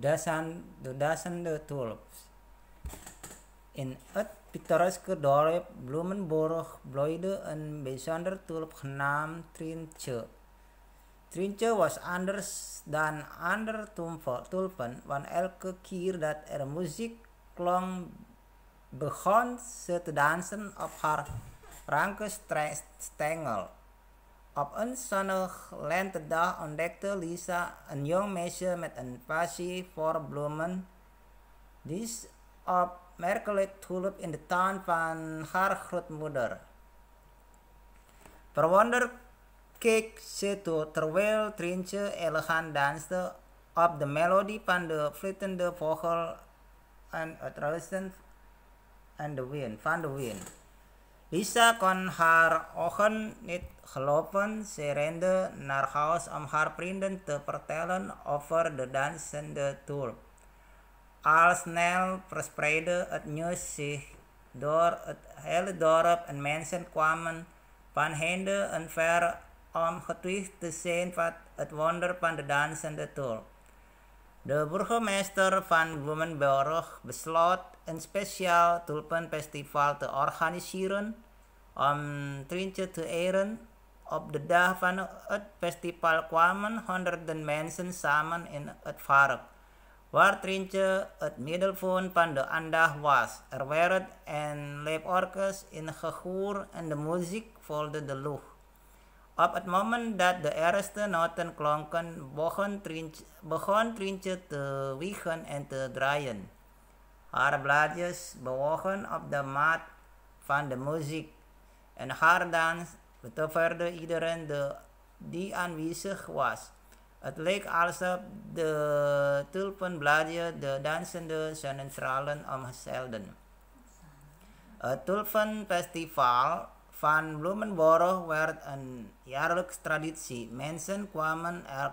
the dozen the dozen the tulips. In het pittoreske dorp Bloemenborg bloide and besonder tulip nam trinche trinche was anders dan andere tulpen, one elke kir dat er music klong begon ze te dansen of haar rankest stengel. Op een zonnig lentedag ontdekte Lisa een jong meisje met een passie voor bloemen. Dit opmerkelijk tulip in de tuin van haar grootmoeder. Verwonderd keek ze toe terwijl Trintje elegant danste op de melodie van de vlietende vogel en het ruisen wind, van de wind. Lisa kon har ogen nit gelopen, serende rende naar huis om haar vrienden te vertellen over de dansende tour. Al snel verspreidde het nieuws zich door het hele dorp en mensen kwamen van heinde en ver om getwist te zien wat het wonder van de dansende tour. De burgemeester van Bloemenburg besloot een speciaal tulpenfestival te organiseren Om te eren op de dag van het festival kwamen honderden mensen samen in het vark, waar Trintje het middelpunt van de aandacht was. Er werden en in gehoor en de muziek volde de lucht. Op het moment dat de eerste noten klonken, begon Trintje, begon Trintje te wiegen en te draaien. Haar blaadjes bewogen op de maat van de muziek. En dans betoverde iedereen die aanwezig was. Het leek alsof de tulpenbladeren de dansende zonnestralen omzeilden. Het tulpenfestival van Bloemenborg werd een jaarlijks traditie. Mensen kwamen er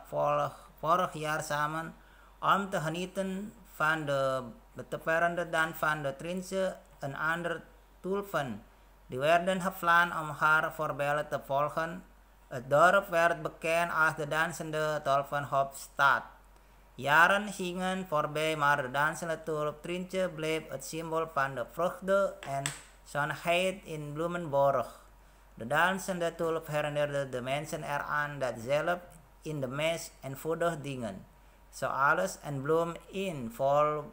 vorig, jaar samen om te genieten van de betoverende dan van de Trinse en andere tulpen. Die werden gepland om haar voorbeeld te volgen. Het dorp werd bekend als de dansende Tolvenhofstad. Jaren gingen voorbij, maar de dansende tulptrientje bleef het symbool van de vruchten en zonheid in Bloemenborg. De dansende tulp herinnerde de mensen eraan dat zelf in de en voedig dingen, zoals en bloem in vol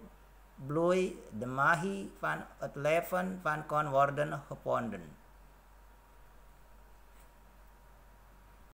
bloei de mahi van het leven van kon worden gebonden.